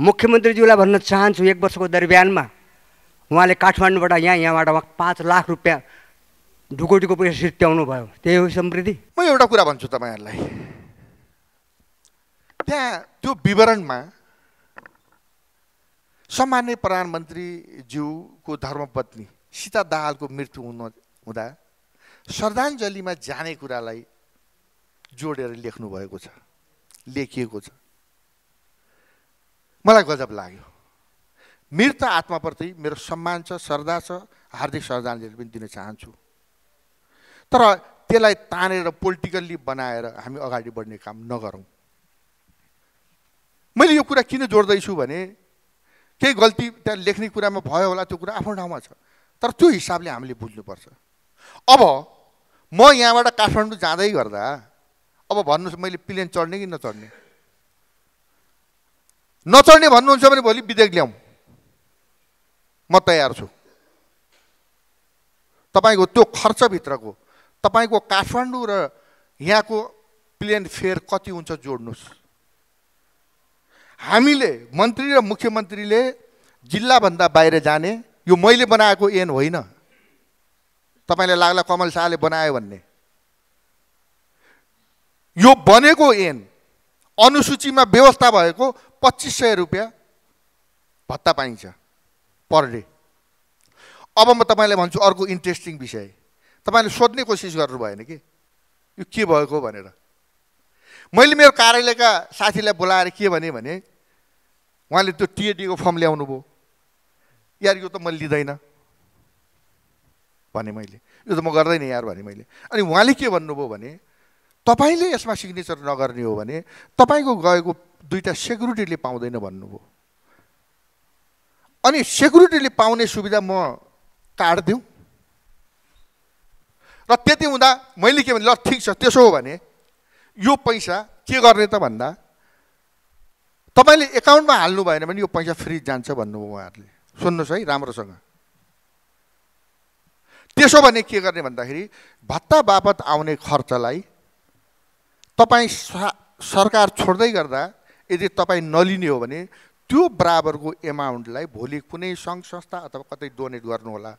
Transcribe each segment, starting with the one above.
मुख्यमन्त्रीज्यूलाई भन्न चाहन्छु एक वर्षको दरम्यानमा उहाँले काठमाडौँबाट यहाँ यहाँबाट पाँच लाख रुपियाँ ढुकुटीको पैसा सिट्याउनु भयो त्यही हो समृद्धि म एउटा कुरा भन्छु तपाईँहरूलाई त्यहाँ त्यो विवरणमा सामान्य प्रधानमन्त्रीज्यूको धर्मपत्नी सीता दाहालको मृत्यु हुन हुँदा श्रद्धाञ्जलीमा जाने कुरालाई जोडेर लेख्नु भएको छ लेखिएको छ मलाई गजब लाग्यो मृत आत्माप्रति मेरो सम्मान छ श्रद्धा छ हार्दिक श्रद्धाञ्जली पनि दिन चाहन्छु तर त्यसलाई तानेर पोलिटिकल्ली बनाएर हामी अगाडि बढ्ने काम नगरौँ मैले यो कुरा किन जोड्दैछु भने केही गल्ती त्यहाँ लेख्ने कुरामा भयो होला त्यो कुरा आफ्नो ठाउँमा छ तर त्यो हिसाबले हामीले बुझ्नुपर्छ अब म यहाँबाट काठमाडौँ जाँदै गर्दा अब भन्नुहोस् मैले प्लेन चढ्ने कि नचढ्ने नचढ्ने भन्नुहुन्छ भने भोलि विधेयक ल्याउँ म तयार छु तपाईँको त्यो खर्चभित्रको तपाईँको काठमाडौँ र यहाँको प्लेन फेयर कति हुन्छ जोड्नुहोस् हामीले मन्त्री र मुख्यमन्त्रीले जिल्लाभन्दा बाहिर जाने यो मैले बनाएको एन होइन तपाईँलाई लाग्ला कमल शाहले बनायो भन्ने यो बनेको एन अनुसूचीमा व्यवस्था भएको पच्चिस सय रुपियाँ भत्ता पाइन्छ पर डे अब म तपाईँलाई भन्छु अर्को इन्ट्रेस्टिङ विषय तपाईँले सोध्ने कोसिस गर्नु भएन कि यो के भएको भनेर मैले मेरो कार्यालयका साथीलाई बोलाएर के भने भने उहाँले त्यो टिएडीको फर्म ल्याउनु भयो यार यो त मैले लिँदैन भने मैले यो त म गर्दैन यार भने मैले अनि उहाँले के भन्नुभयो भने तपाईँले यसमा सिग्नेचर नगर्ने हो भने तपाईँको गएको दुईवटा सेक्युरिटीले पाउँदैन भन्नुभयो अनि सेक्युरिटीले पाउने सुविधा म काट दिउँ र त्यति हुँदा मैले के भने ल ठिक छ त्यसो हो भने यो पैसा के गर्ने त भन्दा तपाईँले एकाउन्टमा हाल्नु भएन भने यो पैसा फ्री जान्छ भन्नुभयो उहाँहरूले सुन्नुहोस् है राम्रोसँग त्यसो भने के गर्ने भन्दाखेरि भत्ता बापत आउने खर्चलाई तपाईँ सरकार छोड्दै गर्दा यदि तपाईँ नलिने हो भने त्यो बराबरको एमाउन्टलाई भोलि कुनै सङ्घ संस्था अथवा कतै डोनेट गर्नुहोला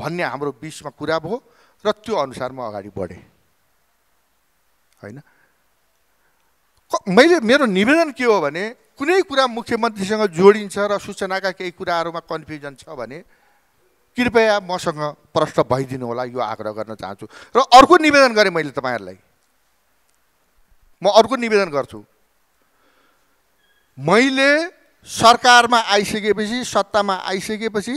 भन्ने हाम्रो बिचमा कुरा भयो र त्यो अनुसार म अगाडि बढेँ होइन मैले मेरो निवेदन के हो भने कुनै कुरा मुख्यमन्त्रीसँग जोडिन्छ र सूचनाका केही कुराहरूमा कन्फ्युजन छ भने कृपया मसँग प्रश्न भइदिनु होला यो आग्रह गर्न चाहन्छु र अर्को निवेदन गरेँ मैले तपाईँहरूलाई म अर्को निवेदन गर्छु मैले सरकारमा आइसकेपछि सत्तामा आइसकेपछि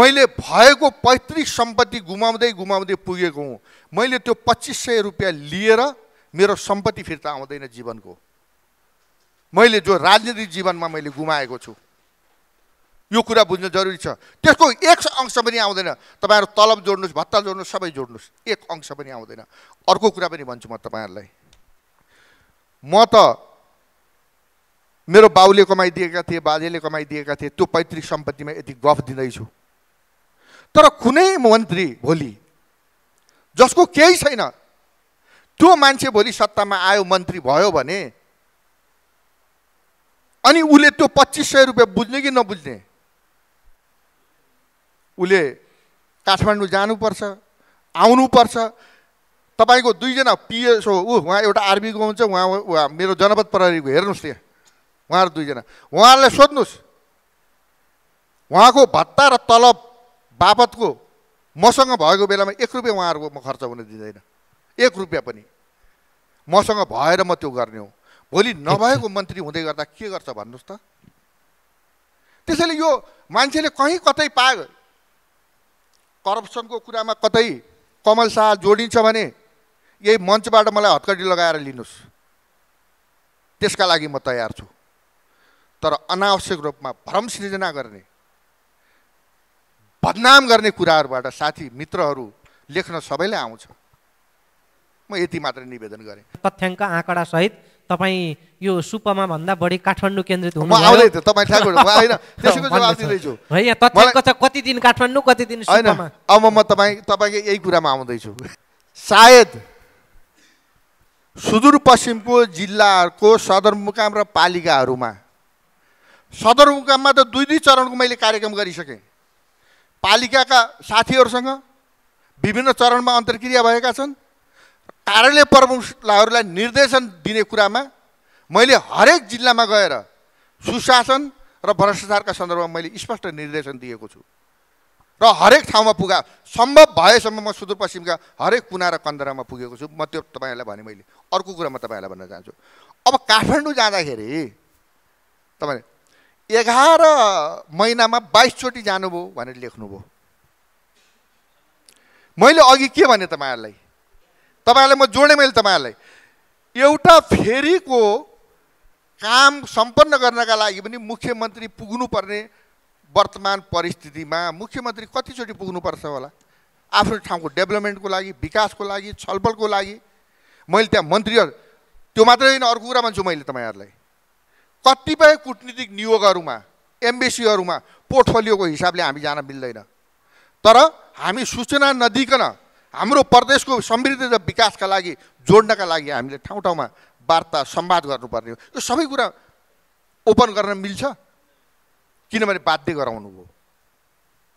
मैले भएको पैतृक सम्पत्ति गुमाउँदै गुमाउँदै पुगेको हुँ मैले त्यो पच्चिस सय रुपियाँ लिएर मेरो सम्पत्ति फिर्ता आउँदैन जीवनको मैले जो राजनीतिक जीवनमा मैले गुमाएको छु यो कुरा बुझ्नु जरुरी छ त्यसको एक अंश पनि आउँदैन तपाईँहरू तलब जोड्नुहोस् भत्ता जोड्नुहोस् सबै जोड्नुहोस् एक अंश पनि आउँदैन अर्को कुरा पनि भन्छु म तपाईँहरूलाई म त मेरो बाउले कमाइदिएका थिए बाजेले कमाइदिएका थिए त्यो पैतृक सम्पत्तिमा यति गफ दिँदैछु तर कुनै मन्त्री भोलि जसको केही छैन त्यो मान्छे भोलि सत्तामा आयो मन्त्री भयो भने अनि उसले त्यो पच्चिस सय रुपियाँ बुझ्ने कि नबुझ्ने उसले काठमाडौँ जानुपर्छ आउनुपर्छ तपाईँको दुईजना पिएसओ ऊ उहाँ एउटा आर्मीको हुन्छ उहाँ उहाँ मेरो जनपद प्रहरीको हेर्नुहोस् त्यहाँ उहाँहरू दुईजना उहाँहरूलाई सोध्नुहोस् उहाँको भत्ता र तलब बापतको मसँग भएको बेलामा एक रुपियाँ उहाँहरूको म खर्च हुन दिँदैन एक रुपियाँ पनि मसँग भएर म त्यो गर्ने हो भोलि नभएको मन्त्री हुँदै गर्दा के गर्छ भन्नुहोस् त त्यसैले यो मान्छेले कहीँ कतै पायो करप्सनको कुरामा कतै कमल शाह जोडिन्छ भने यही मञ्चबाट मलाई हत्कडी लगाएर लिनुहोस् त्यसका लागि म तयार छु तर अनावश्यक रूपमा भ्रम सृजना गर्ने बदनाम गर्ने कुराहरूबाट साथी मित्रहरू लेख्न सबैले आउँछ म यति मात्र निवेदन गरेँ तथ्याङ्क आँकडा सहित तपाईँ यो सुपमा भन्दा बढी काठमाडौँ केन्द्रित हुनु कति दिन काठमाडौँ कति दिन अब म तपाईँ तपाईँको यही कुरामा आउँदैछु सायद सुदूरपश्चिमको जिल्लाहरूको सदरमुकाम र पालिकाहरूमा सदरमुकाममा त दुई दुई चरणको मैले कार्यक्रम गरिसकेँ पालिकाका साथीहरूसँग विभिन्न चरणमा अन्तर्क्रिया भएका छन् कार्यालय प्रमुखहरूलाई निर्देशन दिने कुरामा मैले हरेक जिल्लामा गएर सुशासन र भ्रष्टाचारका सन्दर्भमा मैले स्पष्ट निर्देशन दिएको छु र हरेक ठाउँमा पुगा सम्भव भएसम्म म सुदूरपश्चिमका हरेक कुना र कन्दरामा पुगेको छु म त्यो तपाईँहरूलाई भने मैले अर्को कुरा म तपाईँहरूलाई भन्न चाहन्छु अब काठमाडौँ जाँदाखेरि तपाईँले एघार महिनामा बाइसचोटि जानुभयो भनेर लेख्नुभयो मैले अघि के भने तपाईँहरूलाई तपाईँहरूलाई म जोडेँ मैले तपाईँहरूलाई एउटा फेरिको काम सम्पन्न गर्नका लागि पनि मुख्यमन्त्री पुग्नुपर्ने वर्तमान परिस्थितिमा मुख्यमन्त्री कतिचोटि पुग्नुपर्छ होला आफ्नो ठाउँको डेभलपमेन्टको लागि विकासको लागि छलफलको लागि मैले त्यहाँ मन्त्रीहरू त्यो मात्रै होइन अर्को कुरा भन्छु मैले तपाईँहरूलाई कतिपय कुटनीतिक नियोगहरूमा एम्बेसीहरूमा पोर्टफोलियोको हिसाबले हामी जान मिल्दैन तर हामी सूचना नदिकन हाम्रो प्रदेशको समृद्धि र विकासका लागि जोड्नका लागि हामीले ठाउँ ठाउँमा वार्ता सम्वाद गर्नुपर्ने हो यो सबै कुरा ओपन गर्न मिल्छ किनभने बाध्य गराउनु हो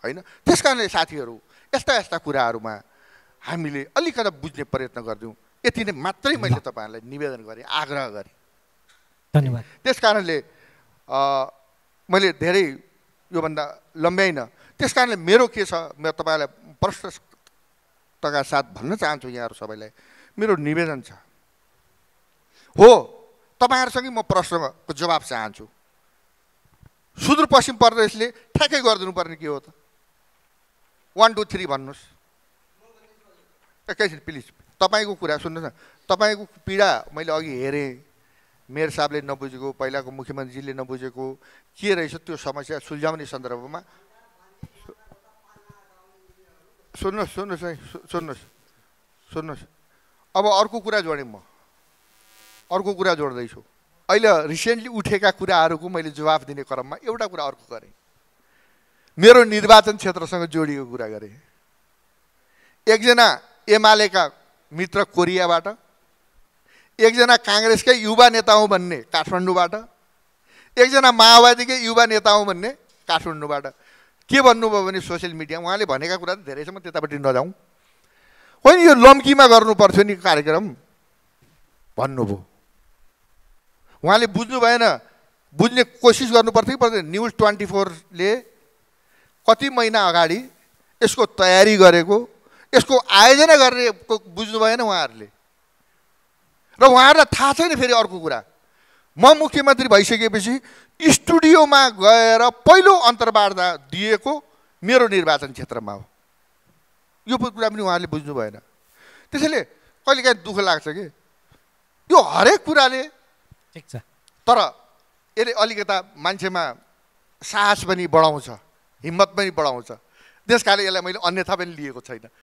होइन त्यस कारणले साथीहरू यस्ता यस्ता कुराहरूमा हामीले अलिकति बुझ्ने प्रयत्न गरिदिउँ यति नै मात्रै मैले तपाईँहरूलाई निवेदन गरेँ आग्रह गरेँ धन्यवाद त्यस कारणले मैले धेरै योभन्दा लम्ब्याइनँ त्यस कारणले मेरो के छ म तपाईँलाई प्रश्नका साथ भन्न चाहन्छु यहाँहरू सबैलाई मेरो निवेदन छ हो तपाईँहरूसँगै म प्रश्नको जवाब चाहन्छु सुदूरपश्चिम प्रदेशले ठ्याक्कै पर्ने के हो त वान टू थ्री भन्नुहोस् एकैछिन प्लिज तपाईँको कुरा सुन्नुहोस् न तपाईँको पीडा मैले अघि हेरेँ मेयर साहबले नबुझेको पहिलाको मुख्यमन्त्रीजीले नबुझेको के रहेछ त्यो समस्या सुल्झाउने सन्दर्भमा सुन्नुहोस् सुन्नुहोस् है सुन्नुहोस् सुन्नुहोस् अब अर्को कुरा जोडेँ म अर्को कुरा जोड्दैछु अहिले रिसेन्टली उठेका कुराहरूको मैले जवाफ दिने क्रममा एउटा कुरा अर्को गरेँ मेरो निर्वाचन क्षेत्रसँग जोडिएको कुरा गरेँ एकजना एमालेका मित्र कोरियाबाट एकजना काङ्ग्रेसकै युवा नेता हौँ भन्ने काठमाडौँबाट एकजना माओवादीकै युवा नेता हौँ भन्ने काठमाडौँबाट के भन्नुभयो भने सोसियल मिडिया उहाँले भनेका कुरा त धेरैसम्म त्यतापट्टि नजाउँ होइन यो लम्कीमा गर्नु पर्थ्यो नि कार्यक्रम भन्नुभयो उहाँले बुझ्नु भएन बुझ्ने कोसिस गर्नु पर्थ्यो कि पर्थ्यो न्युज ट्वेन्टी फोरले कति महिना अगाडि यसको तयारी गरेको यसको आयोजना गर्ने बुझ्नु भएन उहाँहरूले र उहाँहरूलाई थाहा छैन फेरि अर्को कुरा म मुख्यमन्त्री भइसकेपछि स्टुडियोमा गएर पहिलो अन्तर्वार्ता दिएको मेरो निर्वाचन क्षेत्रमा हो यो कुरा पनि उहाँहरूले बुझ्नु भएन त्यसैले कहिलेकाहीँ दुःख लाग्छ कि यो हरेक कुराले ठिक छ तर यसले अलिकता मान्छेमा साहस पनि बढाउँछ हिम्मत पनि बढाउँछ त्यस कारणले यसलाई मैले अन्यथा पनि लिएको छैन